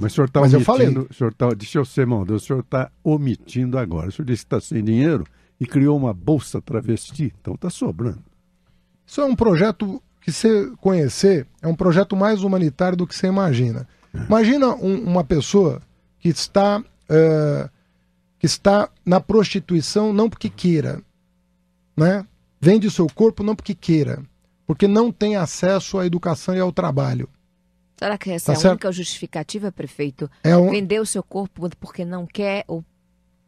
Mas o senhor está omitindo. Eu falei. O senhor tá, deixa eu ser o senhor está omitindo agora. O senhor disse que está sem dinheiro e criou uma bolsa travesti. Então está sobrando. Isso é um projeto que você conhecer, é um projeto mais humanitário do que você imagina. É. Imagina um, uma pessoa que está, uh, que está na prostituição não porque queira, né? Vende o seu corpo não porque queira, porque não tem acesso à educação e ao trabalho. Será que essa tá é a certo? única justificativa, prefeito? É um... Vender o seu corpo porque não quer ou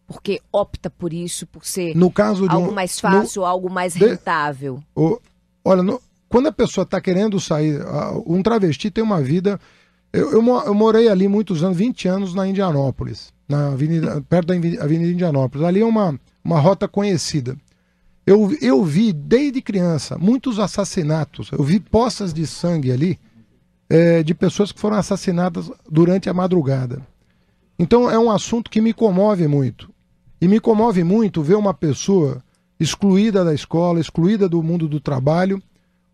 porque opta por isso, por ser no caso algo um... mais fácil, no... algo mais rentável? De... O... Olha, no... quando a pessoa está querendo sair, um travesti tem uma vida. Eu, eu, eu, morei ali muitos anos, 20 anos, na Indianópolis, na avenida, perto da Avenida Indianópolis. Ali é uma, uma rota conhecida. Eu, eu vi desde criança muitos assassinatos, eu vi poças de sangue ali é, de pessoas que foram assassinadas durante a madrugada. Então é um assunto que me comove muito. E me comove muito ver uma pessoa excluída da escola, excluída do mundo do trabalho,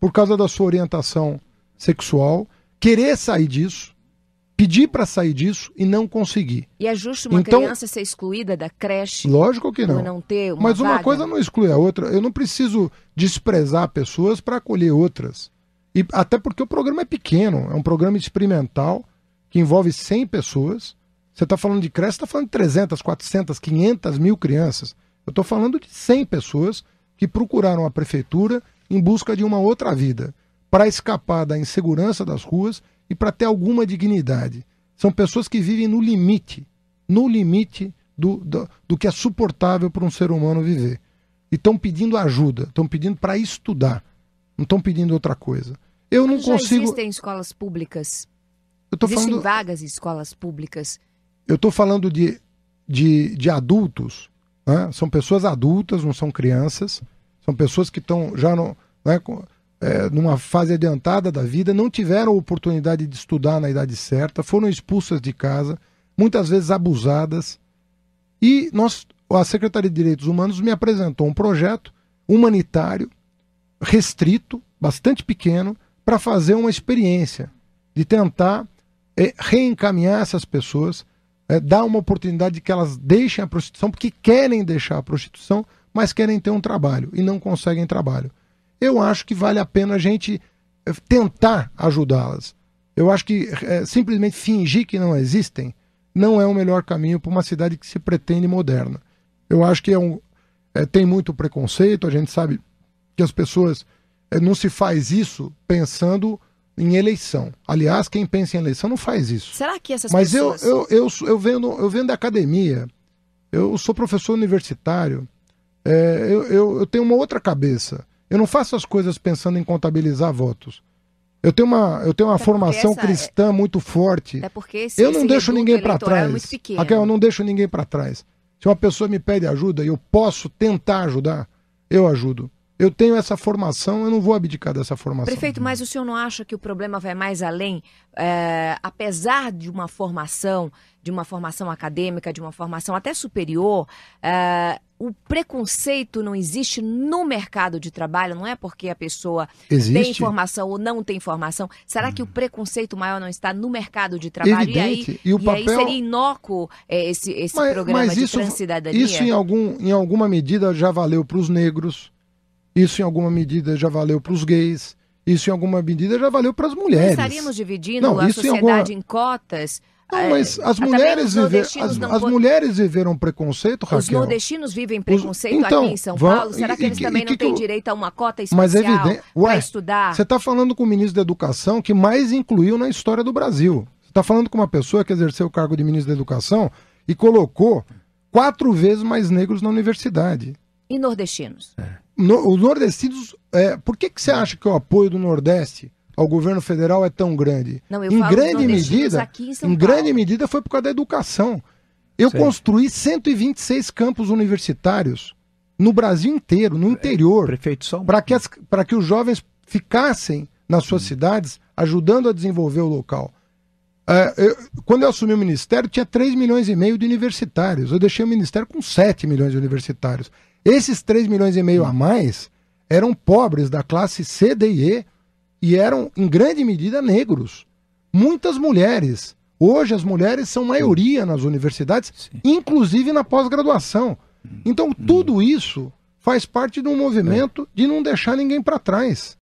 por causa da sua orientação sexual, querer sair disso, pedir para sair disso e não conseguir. E é justo uma então, criança ser excluída da creche? Lógico que não. não ter uma Mas uma vaga. coisa não exclui a outra. Eu não preciso desprezar pessoas para acolher outras. E até porque o programa é pequeno, é um programa experimental que envolve 100 pessoas. Você está falando de creche, está falando de 300, 400, 500 mil crianças. Eu estou falando de 100 pessoas que procuraram a prefeitura em busca de uma outra vida, para escapar da insegurança das ruas e para ter alguma dignidade. São pessoas que vivem no limite, no limite do, do, do que é suportável para um ser humano viver. E estão pedindo ajuda, estão pedindo para estudar, não estão pedindo outra coisa. Eu não Já consigo. Existem escolas públicas. Eu tô existem falando... vagas em escolas públicas. Eu estou falando de, de, de adultos. Né? São pessoas adultas, não são crianças. São pessoas que estão já no, né, é, numa fase adiantada da vida, não tiveram oportunidade de estudar na idade certa, foram expulsas de casa, muitas vezes abusadas. E nós, a Secretaria de Direitos Humanos me apresentou um projeto humanitário, restrito, bastante pequeno, para fazer uma experiência de tentar é, reencaminhar essas pessoas, é, dar uma oportunidade de que elas deixem a prostituição, porque querem deixar a prostituição, mas querem ter um trabalho e não conseguem trabalho. Eu acho que vale a pena a gente é, tentar ajudá-las. Eu acho que é, simplesmente fingir que não existem não é o melhor caminho para uma cidade que se pretende moderna. Eu acho que é um, é, tem muito preconceito, a gente sabe que as pessoas é, não se faz isso pensando em eleição. Aliás, quem pensa em eleição não faz isso. Será que essas Mas pessoas... eu, eu, eu, eu, venho, eu venho da academia, eu sou professor universitário, é, eu, eu, eu tenho uma outra cabeça. Eu não faço as coisas pensando em contabilizar votos. Eu tenho uma, eu tenho uma é formação cristã é... muito forte. É porque eu não deixo ninguém para trás. É eu não deixo ninguém para trás. Se uma pessoa me pede ajuda e eu posso tentar ajudar, eu ajudo. Eu tenho essa formação, eu não vou abdicar dessa formação. Prefeito, mas o senhor não acha que o problema vai mais além? É, apesar de uma formação, de uma formação acadêmica, de uma formação até superior, é, o preconceito não existe no mercado de trabalho, não é porque a pessoa existe. tem formação ou não tem formação. Será hum. que o hum. preconceito maior não está no mercado de trabalho? Evidente. E aí, e o e papel... aí seria inócuo é, esse, esse mas, programa mas de isso, transcidadania? Isso em, algum, em alguma medida já valeu para os negros isso, em alguma medida, já valeu para os gays. Isso, em alguma medida, já valeu para as mulheres. estaríamos dividindo não, a sociedade em, alguma... em cotas. Não, é, mas as mulheres, viver, as, as mulheres viveram preconceito, Raquel. Os nordestinos vivem preconceito Os... então, aqui em São vão... Paulo? Será que e, eles e, também que não têm eu... direito a uma cota é especial é para estudar? Você está falando com o ministro da Educação que mais incluiu na história do Brasil. Você está falando com uma pessoa que exerceu o cargo de ministro da Educação e colocou quatro vezes mais negros na universidade. E nordestinos? É no, os nordestinos. É, por que, que você acha que o apoio do Nordeste ao governo federal é tão grande? Não, eu em falo grande medida, aqui em, São em grande medida foi por causa da educação. Eu Sim. construí 126 campos universitários no Brasil inteiro, no é, interior, é, para que, as, que os jovens ficassem nas suas hum. cidades, ajudando a desenvolver o local. Uh, eu, quando eu assumi o ministério, tinha 3 milhões e meio de universitários. Eu deixei o ministério com 7 milhões de universitários. Esses 3 milhões e meio a mais eram pobres da classe C, D e E e eram, em grande medida, negros. Muitas mulheres. Hoje as mulheres são maioria nas universidades, Sim. inclusive na pós-graduação. Hum. Então tudo isso faz parte de um movimento é. de não deixar ninguém para trás.